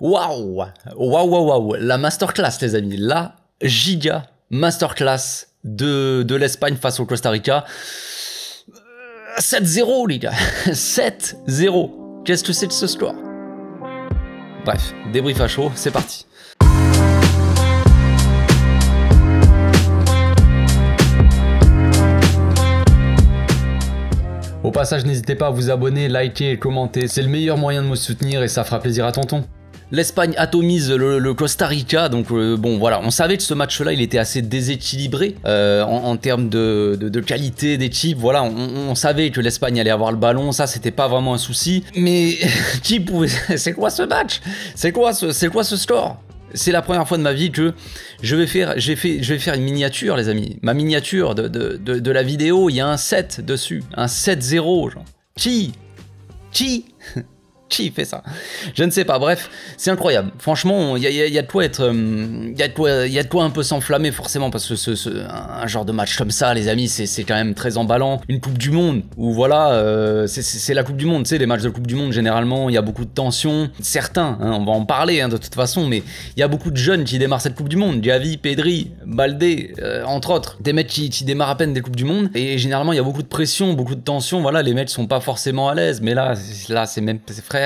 Waouh Waouh, waouh, waouh La masterclass, les amis. La giga masterclass de, de l'Espagne face au Costa Rica. 7-0, euh, les gars 7-0 Qu'est-ce que c'est de ce score Bref, débrief à chaud, c'est parti Au passage, n'hésitez pas à vous abonner, liker et commenter. C'est le meilleur moyen de me soutenir et ça fera plaisir à tonton. L'Espagne atomise le, Costa Rica, donc euh, bon voilà, on savait que ce match-là il était assez déséquilibré euh, en, termes de, qualité des chips, Voilà, on, savait que l'Espagne allait avoir le ballon, ça c'était pas vraiment un souci. Mais qui pouvait C'est quoi ce match C'est quoi ce c'est quoi ce score c'est la première fois de ma vie que je vais faire, j'ai fait, je vais faire une miniature, les amis. Ma miniature de, la vidéo, il y a un 7 dessus. Un 7-0, genre. Qui Qui qui fait ça Je ne sais pas, bref, c'est incroyable. Franchement, il y, a, de quoi être. Il y, a de quoi, euh, y a de quoi un peu s'enflammer, forcément, parce que ce, un genre de match comme ça, les amis, c'est quand même très emballant. Une Coupe du Monde, où voilà, euh, c'est la Coupe du Monde, tu sais, les matchs de Coupe du Monde, généralement, il y a beaucoup de tensions. Certains, hein, on va en parler hein, de toute façon, mais il y a beaucoup de jeunes qui démarrent cette Coupe du Monde. Javi, Pedri, Balde euh, entre autres, des mecs qui, démarrent à peine des Coupes du Monde. Et généralement, il y a beaucoup de pression, beaucoup de tension. Voilà, les mecs sont pas forcément à l'aise, mais là, là c'est même. Frère,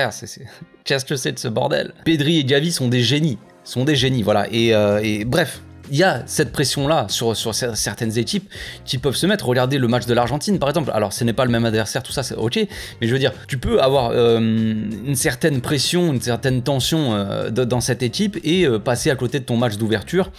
qu'est-ce que c'est de ce bordel Pedri et Gavi sont des génies, sont des génies, voilà. et euh, bref, il y a cette pression-là sur, certaines équipes qui peuvent se mettre. Regardez le match de l'Argentine, par exemple. Alors, ce n'est pas le même adversaire, tout ça, c'est ok. Mais je veux dire, tu peux avoir euh, une certaine pression, une certaine tension euh, dans cette équipe et euh, passer à côté de ton match d'ouverture.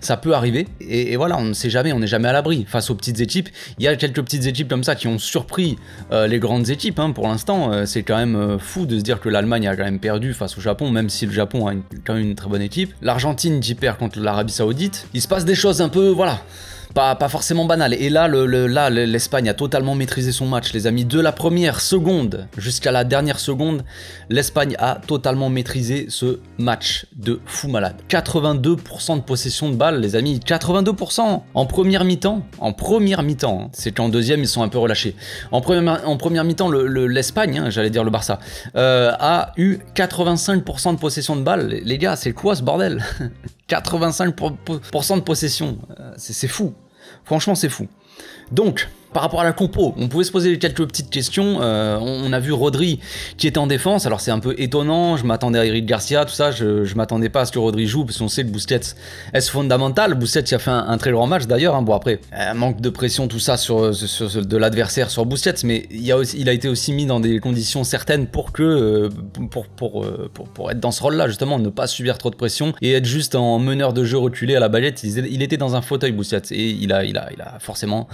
Ça peut arriver. Et, voilà, on ne sait jamais, on n'est jamais à l'abri face aux petites équipes. Il y a quelques petites équipes comme ça qui ont surpris les grandes équipes. Hein. pour l'instant, c'est quand même fou de se dire que l'Allemagne a quand même perdu face au Japon, même si le Japon a quand même une très bonne équipe. L'Argentine qui perd contre l'Arabie Saoudite il se passe des choses un peu, voilà pas, forcément banal. Et là, l'Espagne a totalement maîtrisé son match, les amis. De la première seconde jusqu'à la dernière seconde, l'Espagne a totalement maîtrisé ce match de fou malade. 82% de possession de balles, les amis. 82% en première mi-temps. En première mi-temps. Hein. C'est qu'en deuxième, ils sont un peu relâchés. En première, mi-temps, l'Espagne, hein, j'allais dire le Barça, euh, a eu 85% de possession de balles. Les gars, c'est quoi ce bordel 85% de possession. C'est fou. Franchement, c'est fou. Donc, par rapport à la compo, on pouvait se poser quelques petites questions. Euh, on, a vu Rodri qui était en défense. Alors c'est un peu étonnant. Je m'attendais à Eric Garcia, tout ça. Je, je m'attendais pas à ce que Rodri joue parce qu'on sait que Busquets est fondamental. Busquets qui a fait un, très grand match d'ailleurs. Hein. Bon après, manque de pression, tout ça sur, de l'adversaire sur Busquets, mais il, a été aussi mis dans des conditions certaines pour que euh, euh, pour, pour, être dans ce rôle-là justement, ne pas subir trop de pression et être juste en meneur de jeu reculé à la baguette. Il, était dans un fauteuil Busquets et il a, il a, il a forcément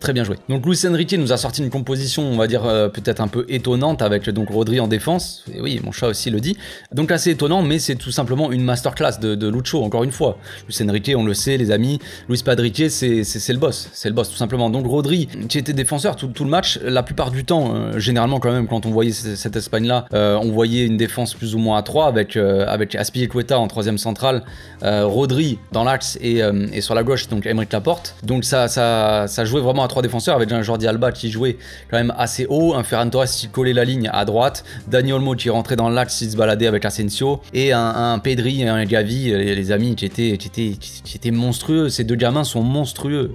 très bien joué. Donc Luis Enrique nous a sorti une composition, on va dire euh, peut-être un peu étonnante avec donc Rodri en défense. Et oui, mon chat aussi le dit. Donc assez étonnant, mais c'est tout simplement une masterclass de, de Lucho, encore une fois. Luis Enrique, on le sait, les amis, Luis Padrique, c'est le boss. C'est le boss tout simplement. Donc Rodri, qui était défenseur tout, le match, la plupart du temps, euh, généralement quand même, quand on voyait cette Espagne-là, euh, on voyait une défense plus ou moins à 3 avec, avec Aspilicueta en troisième centrale, Rodri dans l'axe et, sur la gauche, donc Emmerich Laporte. Donc ça, ça, ça jouait vraiment à 3 défenseurs avec un Jordi Alba qui jouait quand même assez haut, un Ferran Torres qui collait la ligne à droite, Daniel Olmo qui rentrait dans l'axe, qui se baladait avec Asensio, et un, Pedri et un Gavi, les, les amis, qui étaient, qui étaient, qui étaient monstrueux. Ces deux gamins sont monstrueux.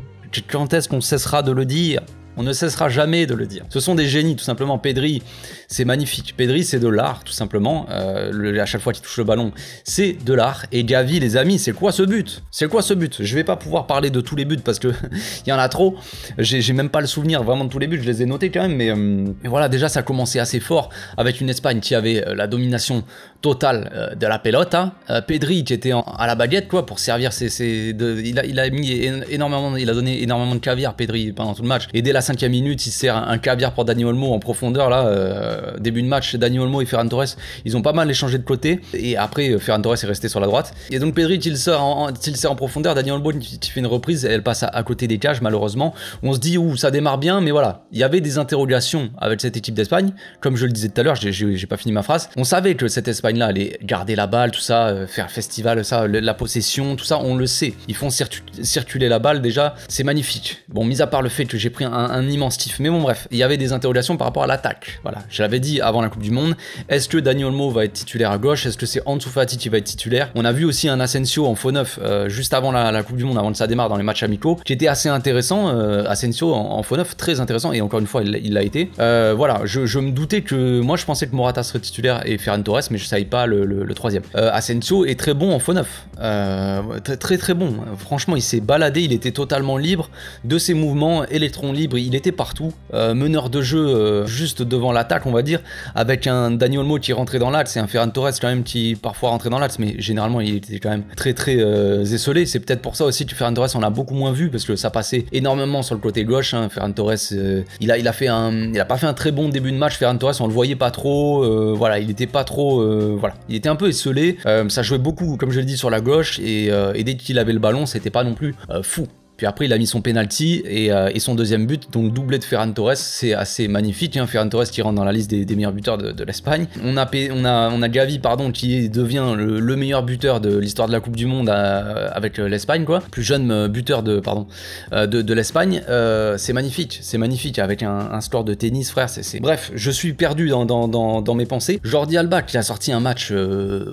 Quand est-ce qu'on cessera de le dire on ne cessera jamais de le dire. Ce sont des génies, tout simplement. Pedri, c'est magnifique. Pedri, c'est de l'art, tout simplement. Euh, à chaque fois qu'il touche le ballon, c'est de l'art. Et Gavi, les amis, c'est quoi ce but C'est quoi ce but Je vais pas pouvoir parler de tous les buts parce qu'il y en a trop. J'ai même pas le souvenir vraiment de tous les buts. Je les ai notés quand même, mais, euh, voilà, déjà ça a commencé assez fort avec une Espagne qui avait euh, la domination totale de la pelota. Pedri qui était à la baguette, quoi, pour servir ses, il, a, il mis énormément, il a donné énormément de caviar Pedri pendant tout le match. Et dès la cinquième minute, il sert un, caviar pour Dani Olmo en profondeur. Là, euh, début de match, Dani Olmo et Ferran Torres, ils ont pas mal échangé de côté. Et après, euh, Ferran Torres est resté sur la droite. Et donc Pedri, il sort en, il sert en profondeur. Dani Olmo, il fait une reprise. Elle passe à, côté des cages, malheureusement. On se dit, où ça démarre bien. Mais voilà, il y avait des interrogations avec cette équipe d'Espagne. Comme je le disais tout à l'heure, j'ai pas fini ma phrase. On savait que cette Espagne-là allait garder la balle, tout ça, euh, faire festival, ça, la possession, tout ça, on le sait. Ils font circuler la balle déjà. C'est magnifique. Bon, mis à part le fait que j'ai pris un un immense kiff. Mais bon, bref, il y avait des interrogations par rapport à l'attaque. Voilà, je l'avais dit avant la Coupe du Monde. Est-ce que Daniel Mo va être titulaire à gauche Est-ce que c'est Ansu qui va être titulaire On a vu aussi un Asensio en faux neuf euh, juste avant la, Coupe du Monde, avant que ça démarre dans les matchs amicaux, qui était assez intéressant. Euh, Asensio en, faux neuf, très intéressant. Et encore une fois, il l'a été. Euh, voilà, je, me doutais que moi, je pensais que Morata serait titulaire et Ferran Torres, mais je savais pas le, troisième. Asensio est très bon en faux neuf, très, très très bon. Franchement, il s'est baladé, il était totalement libre de ses mouvements, électron libre il était partout, euh, meneur de jeu euh, juste devant l'attaque, on va dire, avec un Daniel Mo qui rentrait dans l'axe et un Ferran Torres quand même qui parfois rentrait dans l'axe, mais généralement il était quand même très très euh, esselé. C'est peut-être pour ça aussi que Ferran Torres on l'a beaucoup moins vu parce que ça passait énormément sur le côté gauche. Hein. Ferran Torres, il a il a fait un, il a pas fait un très bon début de match. Ferran Torres, on le voyait pas trop, voilà, il était pas trop, voilà, il était un peu esselé. ça jouait beaucoup, comme je l'ai dit, sur la gauche et, et dès qu'il avait le ballon, c'était pas non plus fou. Puis après, il a mis son penalty euh, et, son deuxième but, donc doublé de Ferran Torres, c'est assez magnifique. Hein, Ferran Torres qui rentre dans la liste des, meilleurs buteurs de, l'Espagne. On a, on, a, on a Gavi pardon, qui devient le, meilleur buteur de l'histoire de la Coupe du Monde euh, avec euh, l'Espagne, quoi. Plus jeune buteur de, pardon, de, l'Espagne. c'est magnifique, c'est magnifique. Avec un, score de tennis, frère, c'est. Bref, je suis perdu dans, dans, mes pensées. Jordi Alba qui a sorti un match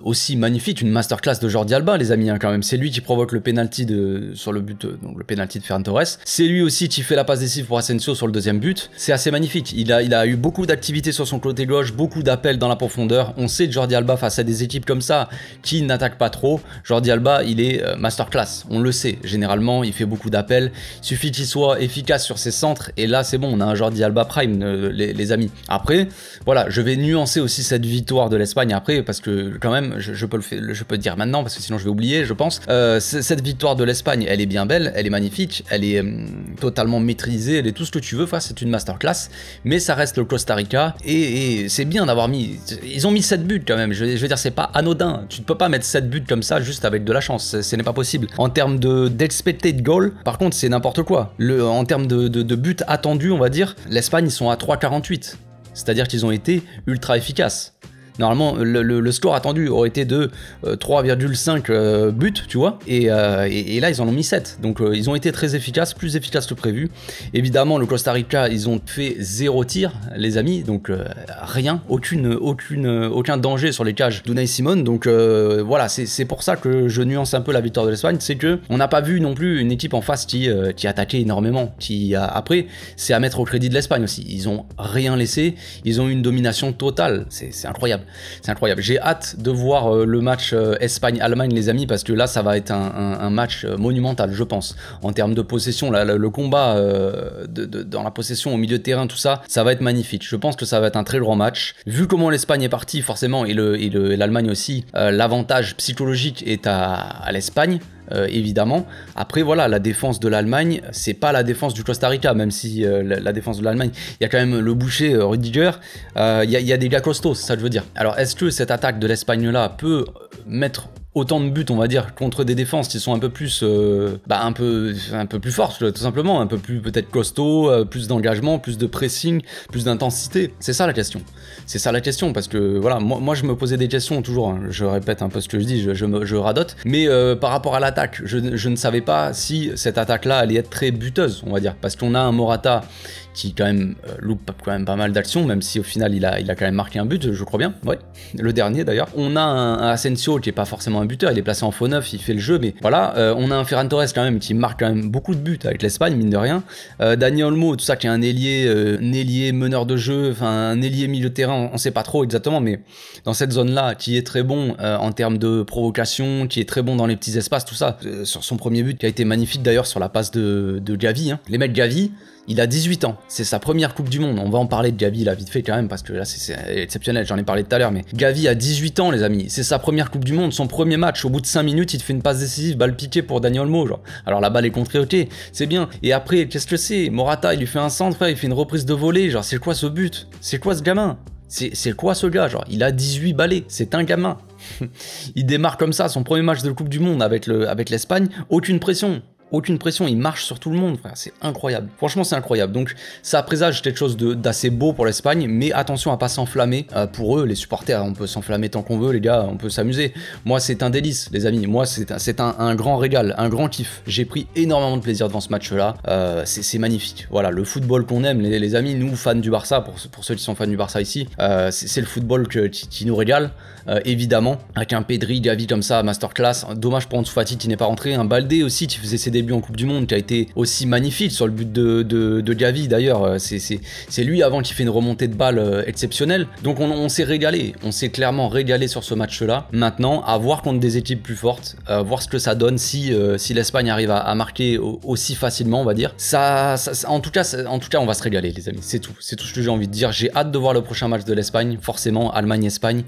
aussi magnifique, une masterclass de Jordi Alba, les amis, hein, quand même. C'est lui qui provoque le penalty de, sur le but, donc penalty de Torres. C'est lui aussi qui fait la passe décisive pour Asensio sur le deuxième but. C'est assez magnifique. Il a, il a eu beaucoup d'activités sur son côté gauche, beaucoup d'appels dans la profondeur. On sait Jordi Alba face à des équipes comme ça qui n'attaquent pas trop. Jordi Alba, il est euh, masterclass. On le sait. Généralement, il fait beaucoup d'appels. Suffit qu'il soit efficace sur ses centres. Et là, c'est bon. On a un Jordi Alba prime, euh, les, amis. Après, voilà, je vais nuancer aussi cette victoire de l'Espagne après parce que quand même, je, peux le, je peux dire maintenant parce que sinon je vais oublier, je pense. Euh, cette victoire de l'Espagne, elle est bien belle, elle est magnifique elle est hum, totalement maîtrisée, elle est tout ce que tu veux, enfin, c'est une masterclass, mais ça reste le Costa Rica, et, c'est bien d'avoir mis, ils ont mis 7 buts quand même, je, veux dire, c'est pas anodin, tu ne peux pas mettre 7 buts comme ça juste avec de la chance, ce n'est pas possible. En termes d'expected de, goal, par contre, c'est n'importe quoi. en termes de, de buts attendus, on va dire, l'Espagne, ils sont à 3,48. C'est-à-dire qu'ils ont été ultra efficaces. Normalement, le, score attendu aurait été de 3,5 euh, euh, buts, tu vois, euh, et, là, ils en ont mis 7. Donc, ils ont été très efficaces, plus efficaces que prévu. Évidemment, le Costa Rica, ils ont fait zéro tir, les amis, donc rien, aucune, aucune, aucun danger sur les cages d'Unai Simon. Donc, voilà, c'est pour ça que je nuance un peu la victoire de l'Espagne, c'est qu'on n'a pas vu non plus une équipe en face qui, qui attaquait énormément. Qui Après, c'est à mettre au crédit de l'Espagne aussi. Ils n'ont rien laissé, ils ont eu une domination totale. C'est incroyable. C'est incroyable. J'ai hâte de voir euh, le match euh, Espagne-Allemagne, les amis, parce que là, ça va être un, match euh, monumental, je pense. En termes de possession, le, combat dans la possession au milieu de terrain, tout ça, ça va être magnifique. Je pense que ça va être un très grand match. Vu comment l'Espagne est partie, forcément, et l'Allemagne aussi, l'avantage psychologique est à l'Espagne. Euh, évidemment. Après, voilà, la défense de l'Allemagne, c'est pas la défense du Costa Rica, même si euh, la, défense de l'Allemagne, il y a quand même le boucher euh, Rudiger, il y, a des gars costauds, ça je veux dire. Alors, est-ce que cette attaque de l'Espagne là peut mettre autant de buts, on va dire, contre des défenses qui sont un peu plus, euh, bah, un peu, un peu plus fortes, tout simplement, un peu plus peut-être costaud, euh, plus d'engagement, plus de pressing, plus d'intensité. C'est ça la question. C'est ça la question parce que voilà, moi, moi je me posais des questions toujours. Hein. je répète un peu ce que je dis, je, radote. Mais euh, par rapport à l'attaque, je, je ne savais pas si cette attaque-là allait être très buteuse, on va dire, parce qu'on a un Morata qui quand même euh, loupe quand même pas mal d'actions, même si au final il a, il a quand même marqué un but, je crois bien, ouais, le dernier d'ailleurs. On a un, Asensio qui est pas forcément un buteur, il est placé en faux neuf, il fait le jeu, mais voilà, euh, on a un Ferran Torres quand même qui marque quand même beaucoup de buts avec l'Espagne, mine de rien. Daniel euh, Dani Olmo, tout ça qui est un ailier, ailier meneur de jeu, enfin un ailier milieu de terrain, on, ne sait pas trop exactement, mais dans cette zone-là, qui est très bon en termes de provocation, qui est très bon dans les petits espaces, tout ça, sur son premier but qui a été magnifique d'ailleurs sur la passe de, Gavi, hein. les mecs Gavi, il a 18 ans, c'est sa première Coupe du Monde. On va en parler de Gavi là vite fait quand même parce que là c'est exceptionnel, j'en ai parlé tout à l'heure mais Gavi a 18 ans les amis, c'est sa première Coupe du Monde, son premier match, au bout de 5 minutes il fait une passe décisive, balle piquée pour Daniel Mo genre. Alors la balle est contrée, ok, c'est bien. Et après, qu'est-ce que c'est Morata il lui fait un centre, il fait une reprise de volée, genre c'est quoi ce but C'est quoi ce gamin c'est quoi ce gars Genre, il a 18 ballets, c'est un gamin. il démarre comme ça, son premier match de Coupe du Monde avec l'Espagne, le, avec aucune pression aucune pression, il marche sur tout le monde, c'est incroyable. Franchement, c'est incroyable. Donc, ça présage quelque chose d'assez beau pour l'Espagne, mais attention à pas s'enflammer. Euh, pour eux, les supporters, on peut s'enflammer tant qu'on veut, les gars, on peut s'amuser. Moi, c'est un délice, les amis. Moi, c'est un, un, grand régal, un grand kiff. J'ai pris énormément de plaisir devant ce match-là. Euh, c'est magnifique. Voilà, le football qu'on aime, les, amis, nous, fans du Barça, pour, ceux qui sont fans du Barça ici, euh, c'est le football que, qui, nous régale, évidemment. Avec un Pedri, Gavi comme ça, masterclass. Dommage pour Ansu qui n'est pas rentré. Un Baldé aussi qui faisait ses débuts en Coupe du Monde qui a été aussi magnifique sur le but de, de, de Gavi d'ailleurs. Euh, c'est lui avant qui fait une remontée de balle euh, exceptionnelle. Donc on, s'est régalé, on s'est clairement régalé sur ce match-là. Maintenant, à voir contre des équipes plus fortes, voir ce que ça donne si, euh, si l'Espagne arrive à, marquer aussi facilement, on va dire. Ça, en, tout cas, en tout cas, on va se régaler les amis. C'est tout, c'est tout ce que j'ai envie de dire. J'ai hâte de voir le prochain match de l'Espagne, forcément Allemagne-Espagne.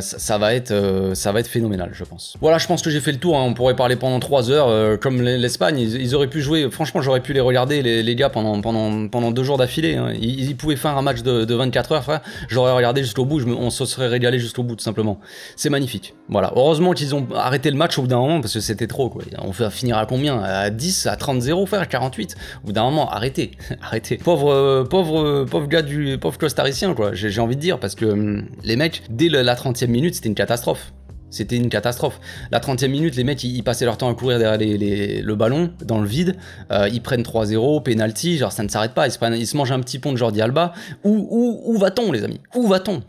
ça, va être, ça va être phénoménal, je pense. Voilà, je pense que j'ai fait le tour. Hein. On pourrait parler pendant 3 heures comme l'Espagne ils, auraient pu jouer. Franchement, j'aurais pu les regarder, les, gars, pendant, pendant, deux jours d'affilée. Hein. Ils, pouvaient faire un match de, 24 heures, frère. J'aurais regardé jusqu'au bout. on se serait régalé jusqu'au bout, tout simplement. C'est magnifique. Voilà. Heureusement qu'ils ont arrêté le match au bout d'un moment parce que c'était trop, quoi. On finira finir à combien À 10, à 30-0, frère, 48. Au bout d'un moment, arrêtez. arrêtez. Pauvre, euh, pauvre, euh, pauvre gars du. pauvre costaricien, quoi. J'ai envie de dire parce que hum, les mecs, dès la 30e minute, c'était une catastrophe. C'était une catastrophe. La 30e minute, les mecs, ils, passaient leur temps à courir derrière le ballon, dans le vide. Euh, ils prennent 3-0, penalty, genre ça ne s'arrête pas. Ils se, mangent un petit pont de Jordi Alba. Où, où, va-t-on, les amis Où va-t-on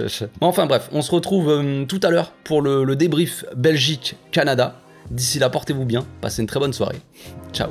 Enfin bref, on se retrouve euh, tout à l'heure pour le débrief Belgique-Canada. D'ici là, portez-vous bien, passez une très bonne soirée. Ciao